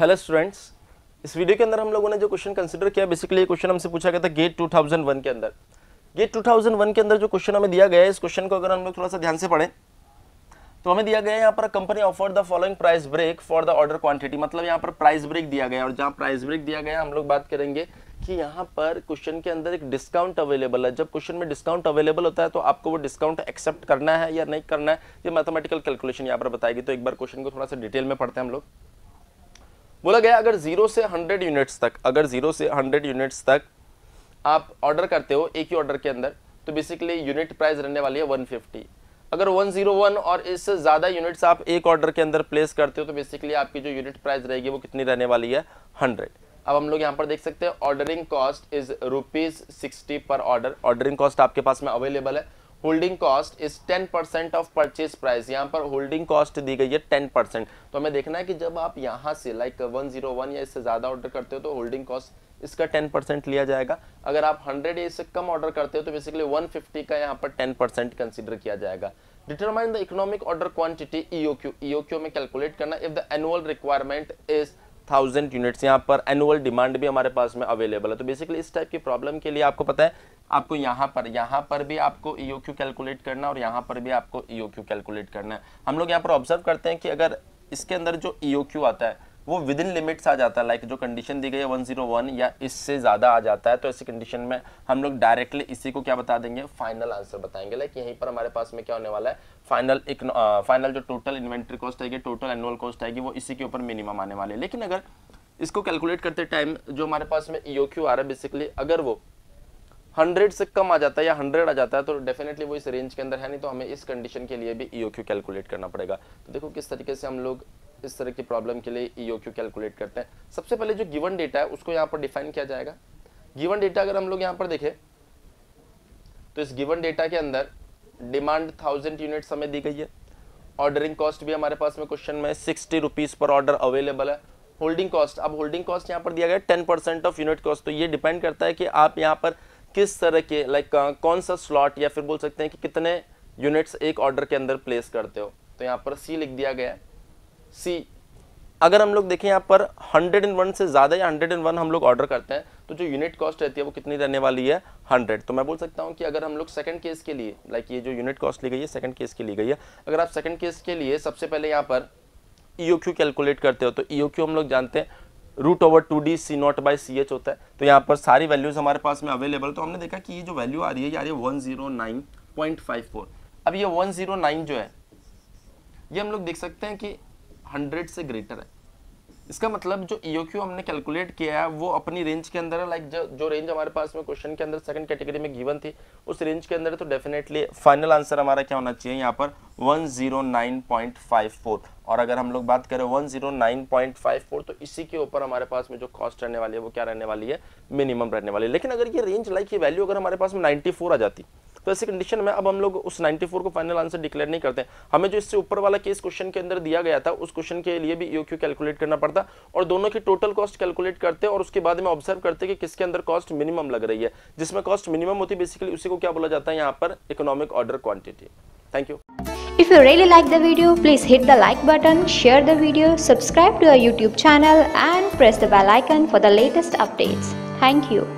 Hello students इस video के अंदर हम लोगों ने जो क्वेश्चन कंसिडर किया बेसिकली ये क्वेश्चन हमसे पूछा गया था गेट 2001 के अंदर गेट 2001 के अंदर जो क्वेश्चन हमें दिया गया है इस क्वेश्चन को अगर हम लोग थोड़ा सा ध्यान से पढ़ें तो हमें दिया गया है यहाँ पर company offer the following price break for the order quantity मतलब यहाँ पर प्राइस ब्रेक दिया गया और जहाँ प्राइस ब्रेक दिया गया हम लोग बात करेंगे कि यहाँ पर क्वेश्चन के अंदर एक डिस्काउंट अवेलेबल है जब क्वेश्चन में डिस्काउंट अवेलेबल होता है तो आपको वो डिस्काउंट एक्सेप्ट करना है या नहीं करना है ये मैथमेटिकल कैलकुलेशन यहाँ पर बताएगी तो एक बार क्वेश्चन को थोड़ा सा डिटेल में पढ़ते हैं हम लोग बोला गया अगर जीरो से हंड्रेड यूनिट्स तक अगर जीरो से हंड्रेड यूनिट्स तक आप ऑर्डर करते हो एक ही ऑर्डर के अंदर तो बेसिकली यूनिट प्राइस रहने वाली है फिफ्टी अगर वन और इससे ज़्यादा यूनिट्स आप एक ऑर्डर के अंदर प्लेस करते हो तो बेसिकली आपकी जो यूनिट प्राइस रहेगी वो कितनी रहने वाली है हंड्रेड अब हम लोग यहाँ पर देख सकते हैं ordering cost is rupees sixty per order ordering cost आपके पास में अवेलेबल है holding cost is ten percent of purchase price यहाँ पर होल्डिंग कॉस्ट दी गई है टेन परसेंट तो हमें देखना है कि जब आप यहाँ से लाइक वन जीरो वन या इससे ज़्यादा ऑर्डर करते हो तो होल्डिंग कॉस्ट इसका टेन परसेंट लिया जाएगा अगर आप हंड्रेड या इससे कम ऑर्डर करते हो तो बेसिकली वन फिफ्टी का यहाँ पर टेन परसेंट कंसिडर किया जाएगा determine the economic order quantity E O Q E Q में कैलकुलेट करना if the annual requirement is thousand units यहाँ पर एनुअल डिमांड भी हमारे पास में अवेलेबल है तो बेसिकली इस टाइप की प्रॉब्लम के लिए आपको पता है आपको यहाँ पर यहाँ पर भी आपको ई e कैलकुलेट करना और यहाँ पर भी आपको ई e कैलकुलेट करना है हम लोग यहाँ पर ऑब्जर्व करते हैं कि अगर इसके अंदर जो ई e आता है वो विद इन लिमिट्स आ जाता है लाइक जो कंडीशन दी गई है वन जीरो वन या इससे ज़्यादा आ जाता है तो ऐसी कंडीशन में हम लोग डायरेक्टली इसी को क्या बता देंगे फाइनल आंसर बताएंगे लाइक यहीं पर हमारे पास में क्या होने वाला है फाइनल एक फाइनल जो टोटल इन्वेंट्री कॉस्ट आएगी टोटल एनुअल कॉस्ट आएगी वो इसी के ऊपर मिनिमम आने वाले है लेकिन अगर इसको कैलकुलेट करते टाइम जो हमारे पास में ई e आ रहा है बेसिकली अगर वो 100 से कम आ जाता है या 100 आ जाता है तो डेफिनेटली वो इस रेंज के अंदर है नहीं तो हमें इस कंडीशन के लिए भी ई e कैलकुलेट करना पड़ेगा तो देखो किस तरीके से हम लोग इस तरह की प्रॉब्लम के लिए क्यू e कैलकुलेट करते हैं सबसे पहले जो गिवन डेटा है उसको यहाँ पर डिफाइन किया जाएगा गिवन डेटा अगर हम लोग यहाँ पर देखें तो इस गिवन डेटा के अंदर डिमांड थाउजेंड यूनिट हमें दी गई है ऑर्डरिंग कॉस्ट भी हमारे पास में क्वेश्चन में sixty rupees per order available है होल्डिंग कॉस्ट अब होल्डिंग कॉस्ट यहाँ पर दिया गया ten percent of unit cost तो ये डिपेंड करता है कि आप यहाँ पर किस तरह के लाइक कौन सा स्लॉट या फिर बोल सकते हैं कि कितने यूनिट्स एक ऑर्डर के अंदर प्लेस करते हो तो यहाँ पर सी लिख दिया गया है सी अगर हम लोग देखें यहाँ पर 101 से ज़्यादा या 101 हम लोग ऑर्डर करते हैं तो जो यूनिट कॉस्ट रहती है वो कितनी रहने वाली है 100 तो मैं बोल सकता हूँ कि अगर हम लोग सेकंड केस के लिए लाइक ये जो यूनिट कॉस्ट ली गई है सेकंड केस के लिए गई है अगर आप सेकंड केस के लिए सबसे पहले यहाँ पर ई e कैलकुलेट करते हो तो ई e हम लोग जानते हैं root over two D C not by C H होता है तो यहाँ पर सारी वैल्यूज हमारे पास में अवेलेबल तो हमने देखा कि ये जो वैल्यू आ रही है ये आ रही है one zero nine point five four अब ये वन जीरो नाइन जो है ये हम लोग देख सकते हैं कि हंड्रेड से ग्रेटर है इसका मतलब जो क्यू e हमने कैलकुलेट किया है वो अपनी रेंज के अंदर है लाइक जो, जो रेंज हमारे पास में क्वेश्चन के अंदर सेकंड कैटेगरी में गिवन थी उस रेंज के अंदर तो डेफिनेटली फाइनल आंसर हमारा क्या होना चाहिए यहाँ पर 109.54 और अगर हम लोग बात करें 109.54 तो इसी के ऊपर हमारे पास में जो कॉस्ट रहने वाली है वो क्या रहने वाली है मिनिमम रहने वाली है लेकिन अगर ये रेंज लाइक ये वैल्यू अगर हमारे पास में नाइन्टी आ जाती तो ऐसी कंडीशन में अब हम लोग उस 94 को फाइनल आंसर डिक्लेयर नहीं करते हमें जो इससे ऊपर वाला केस क्वेश्चन के अंदर दिया गया था उस क्वेश्चन के लिए भी ईओक्यू e कैलकुलेट करना पड़ता और दोनों की टोटल कॉस्ट कैलकुलेट करते और उसके बाद में ऑब्जर्व करते कि किसके अंदर कॉस्ट मिनिमम लग रही है जिसमें कॉस्ट मिनिमम होती बेसिकली उसी को क्या बोला जाता है यहाँ पर economic order quantity thank you If you really like the video, please hit the like button, share the video, subscribe to our YouTube channel and press the bell icon for the latest updates. Thank you.